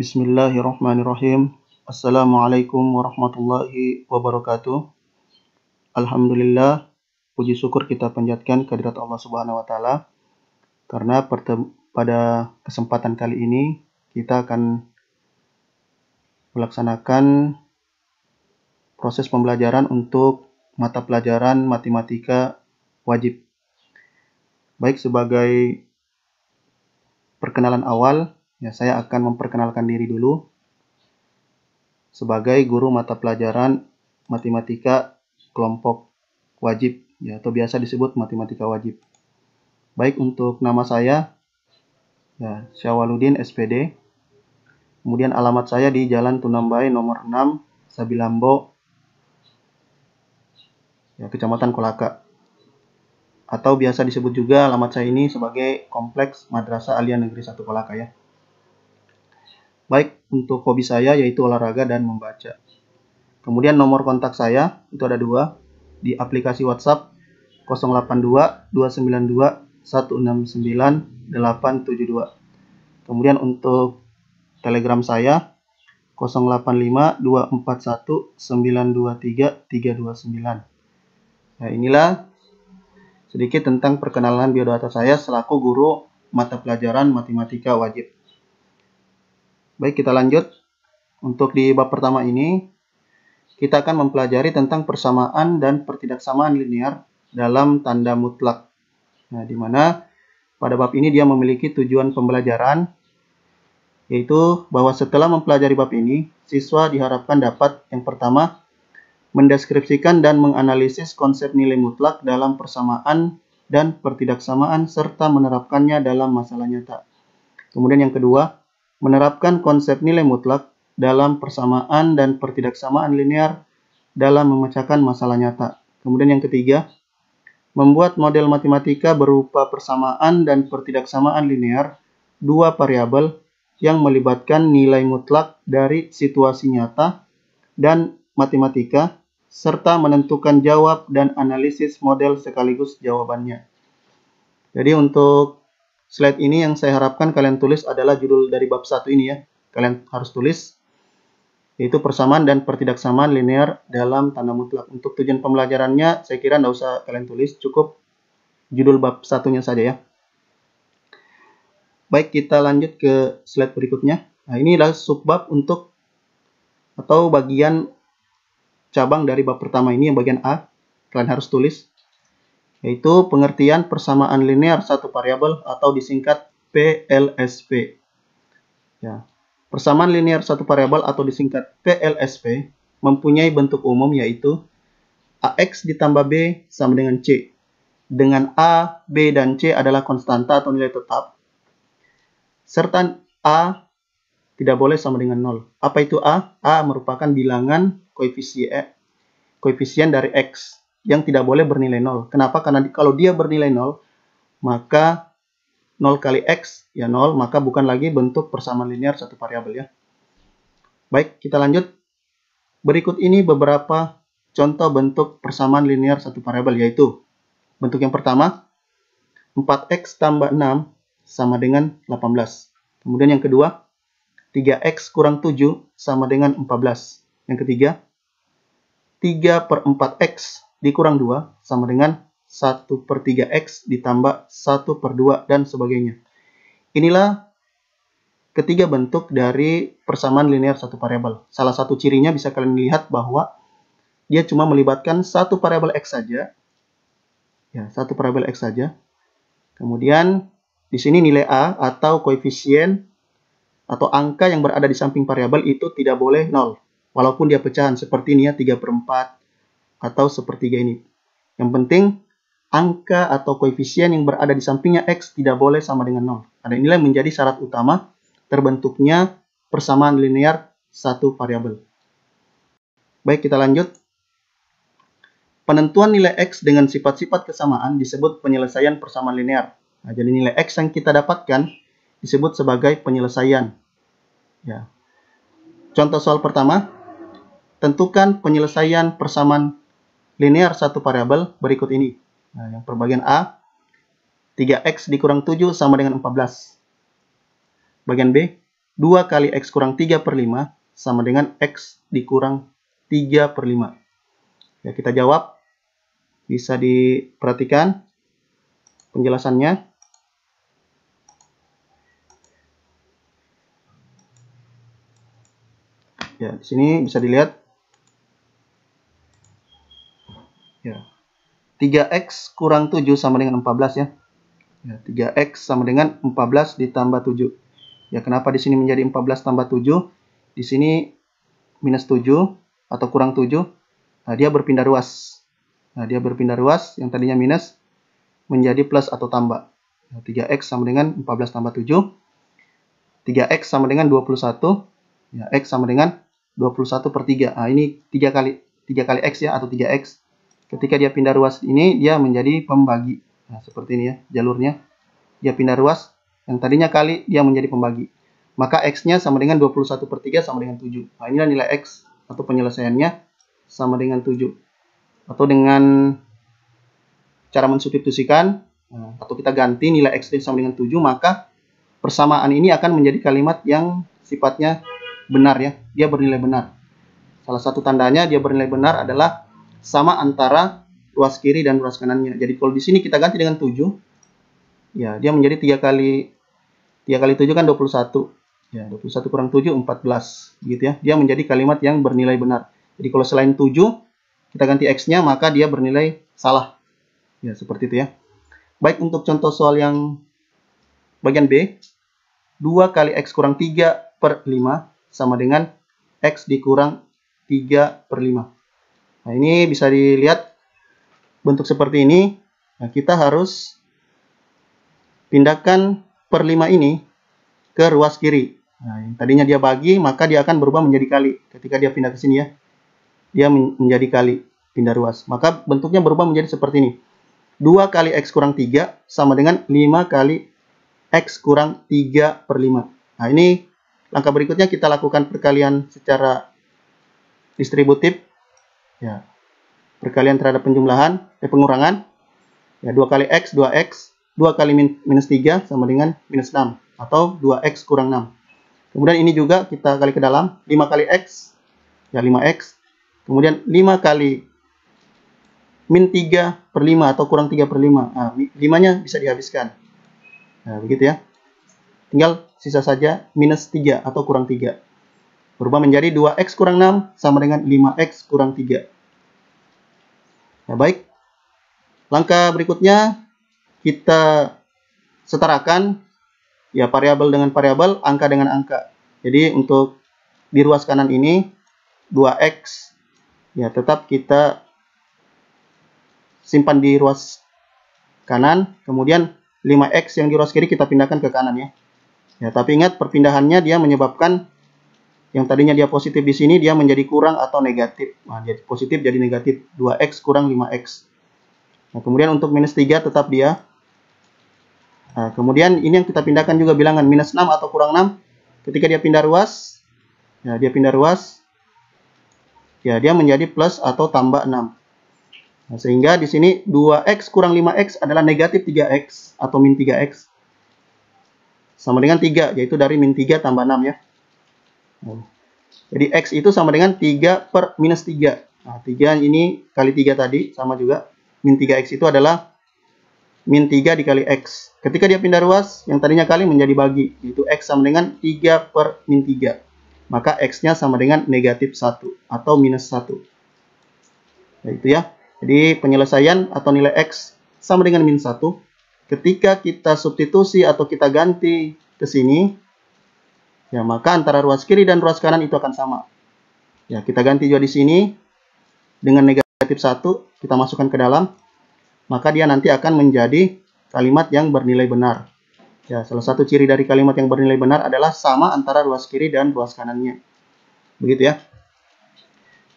Bismillahirrahmanirrahim. Assalamualaikum warahmatullahi wabarakatuh. Alhamdulillah, puji syukur kita panjatkan kehadirat Allah Subhanahu wa taala karena pada kesempatan kali ini kita akan melaksanakan proses pembelajaran untuk mata pelajaran matematika wajib. Baik sebagai perkenalan awal, Ya, saya akan memperkenalkan diri dulu sebagai guru mata pelajaran matematika kelompok wajib ya atau biasa disebut matematika wajib. Baik untuk nama saya ya Syawaludin SPD. Kemudian alamat saya di Jalan Tunambai nomor 6 Sabilambo ya Kecamatan Kolaka atau biasa disebut juga alamat saya ini sebagai Kompleks Madrasah Alia Negeri 1 Kolaka ya baik untuk hobi saya yaitu olahraga dan membaca. Kemudian nomor kontak saya itu ada dua di aplikasi WhatsApp 082 292 169 872. Kemudian untuk Telegram saya 085 241 923 329. Nah, inilah sedikit tentang perkenalan biodata saya selaku guru mata pelajaran matematika wajib. Baik, kita lanjut. Untuk di bab pertama ini, kita akan mempelajari tentang persamaan dan pertidaksamaan linear dalam tanda mutlak. Nah, di mana pada bab ini dia memiliki tujuan pembelajaran, yaitu bahwa setelah mempelajari bab ini, siswa diharapkan dapat yang pertama, mendeskripsikan dan menganalisis konsep nilai mutlak dalam persamaan dan pertidaksamaan serta menerapkannya dalam masalah nyata. Kemudian yang kedua, menerapkan konsep nilai mutlak dalam persamaan dan pertidaksamaan linear dalam memecahkan masalah nyata. Kemudian yang ketiga, membuat model matematika berupa persamaan dan pertidaksamaan linear dua variabel yang melibatkan nilai mutlak dari situasi nyata dan matematika serta menentukan jawab dan analisis model sekaligus jawabannya. Jadi untuk slide ini yang saya harapkan kalian tulis adalah judul dari bab satu ini ya. Kalian harus tulis yaitu persamaan dan pertidaksamaan linear dalam tanda mutlak. Untuk tujuan pembelajarannya saya kira tidak usah kalian tulis, cukup judul bab satunya saja ya. Baik, kita lanjut ke slide berikutnya. Nah, ini adalah subbab untuk atau bagian cabang dari bab pertama ini yang bagian A. Kalian harus tulis yaitu pengertian persamaan linear satu variabel atau disingkat PLSP. Ya. Persamaan linear satu variabel atau disingkat PLSP mempunyai bentuk umum yaitu AX ditambah B sama dengan C. Dengan A, B, dan C adalah konstanta atau nilai tetap. Serta A tidak boleh sama dengan 0. Apa itu A? A merupakan bilangan koefisien, koefisien dari X yang tidak boleh bernilai 0. Kenapa? Karena kalau dia bernilai 0, maka 0 kali X ya 0, maka bukan lagi bentuk persamaan linear satu variabel ya. Baik, kita lanjut. Berikut ini beberapa contoh bentuk persamaan linear satu variabel yaitu bentuk yang pertama 4x tambah 6 sama dengan 18. Kemudian yang kedua 3x kurang 7 sama dengan 14. Yang ketiga 3 per 4x dikurang 2 sama dengan 1 per 3x ditambah 1 per 2 dan sebagainya. Inilah ketiga bentuk dari persamaan linear satu variabel. Salah satu cirinya bisa kalian lihat bahwa dia cuma melibatkan satu variabel x saja. Ya, satu variabel x saja. Kemudian di sini nilai a atau koefisien atau angka yang berada di samping variabel itu tidak boleh nol. Walaupun dia pecahan seperti ini ya 3 per 4, atau sepertiga ini. Yang penting, angka atau koefisien yang berada di sampingnya X tidak boleh sama dengan 0. Karena inilah yang menjadi syarat utama terbentuknya persamaan linear satu variabel. Baik, kita lanjut. Penentuan nilai X dengan sifat-sifat kesamaan disebut penyelesaian persamaan linear. Nah, jadi nilai X yang kita dapatkan disebut sebagai penyelesaian. Ya. Contoh soal pertama, tentukan penyelesaian persamaan linear satu variabel berikut ini. Nah, yang perbagian A, 3x dikurang 7 sama dengan 14. Bagian B, 2 kali x kurang 3 per 5 sama dengan x dikurang 3 per 5. Ya, kita jawab. Bisa diperhatikan penjelasannya. Ya, di sini bisa dilihat 3x kurang 7 sama dengan 14 ya. ya 3x sama dengan 14 ditambah 7. Ya kenapa di sini menjadi 14 tambah 7? Di sini minus 7 atau kurang 7. Nah, dia berpindah ruas. Nah, dia berpindah ruas yang tadinya minus menjadi plus atau tambah. Nah, 3x sama dengan 14 tambah 7. 3x sama dengan 21. Ya, x sama dengan 21 per 3. Nah, ini 3 kali 3 kali x ya atau 3x Ketika dia pindah ruas ini, dia menjadi pembagi. Nah, seperti ini ya, jalurnya. Dia pindah ruas, yang tadinya kali, dia menjadi pembagi. Maka X-nya sama dengan 21 per 3 sama dengan 7. Nah, inilah nilai X atau penyelesaiannya sama dengan 7. Atau dengan cara mensubstitusikan, nah, atau kita ganti nilai X sama dengan 7, maka persamaan ini akan menjadi kalimat yang sifatnya benar ya. Dia bernilai benar. Salah satu tandanya dia bernilai benar adalah sama antara ruas kiri dan ruas kanannya. Jadi kalau di sini kita ganti dengan 7, ya dia menjadi 3 kali 3 kali 7 kan 21. Ya, 21 kurang 7 14 gitu ya. Dia menjadi kalimat yang bernilai benar. Jadi kalau selain 7 kita ganti x-nya maka dia bernilai salah. Ya, seperti itu ya. Baik untuk contoh soal yang bagian B, 2 kali x kurang 3 per 5 sama dengan x dikurang 3 per 5. Nah, ini bisa dilihat bentuk seperti ini. Nah, kita harus pindahkan per 5 ini ke ruas kiri. Nah, yang tadinya dia bagi, maka dia akan berubah menjadi kali. Ketika dia pindah ke sini ya, dia menjadi kali, pindah ruas. Maka bentuknya berubah menjadi seperti ini. 2 kali X kurang 3 sama dengan 5 kali X kurang 3 per 5. Nah, ini langkah berikutnya kita lakukan perkalian secara distributif ya perkalian terhadap penjumlahan eh, pengurangan ya 2 kali x dua x dua kali min minus tiga sama dengan minus enam atau dua x kurang enam. kemudian ini juga kita kali ke dalam 5 kali x ya lima x kemudian lima kali min tiga per lima atau kurang tiga per lima. nah, 5 nya bisa dihabiskan nah begitu ya tinggal sisa saja minus tiga atau kurang tiga berubah menjadi 2x kurang 6 sama dengan 5x kurang 3. Ya, baik. Langkah berikutnya kita setarakan ya variabel dengan variabel, angka dengan angka. Jadi untuk di ruas kanan ini 2x ya tetap kita simpan di ruas kanan, kemudian 5x yang di ruas kiri kita pindahkan ke kanan ya. Ya, tapi ingat perpindahannya dia menyebabkan yang tadinya dia positif di sini dia menjadi kurang atau negatif. Nah, dia positif jadi negatif 2x kurang 5x. Nah, kemudian untuk minus 3 tetap dia. Nah, kemudian ini yang kita pindahkan juga bilangan minus 6 atau kurang 6. Ketika dia pindah ruas, ya dia pindah ruas, ya dia menjadi plus atau tambah 6. Nah, sehingga di sini 2x kurang 5x adalah negatif 3x atau min 3x. Sama dengan 3, yaitu dari min 3 tambah 6 ya. Jadi X itu sama dengan 3 per minus 3. Nah, 3 ini kali 3 tadi sama juga. Min 3X itu adalah min 3 dikali X. Ketika dia pindah ruas, yang tadinya kali menjadi bagi. Itu X sama dengan 3 per min 3. Maka X-nya sama dengan negatif 1 atau minus 1. Nah, itu ya. Jadi penyelesaian atau nilai X sama dengan min 1. Ketika kita substitusi atau kita ganti ke sini, Ya, maka antara ruas kiri dan ruas kanan itu akan sama. Ya, kita ganti juga di sini dengan negatif 1, kita masukkan ke dalam, maka dia nanti akan menjadi kalimat yang bernilai benar. Ya, salah satu ciri dari kalimat yang bernilai benar adalah sama antara ruas kiri dan ruas kanannya. Begitu ya.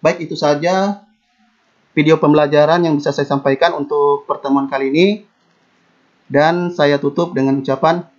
Baik, itu saja video pembelajaran yang bisa saya sampaikan untuk pertemuan kali ini. Dan saya tutup dengan ucapan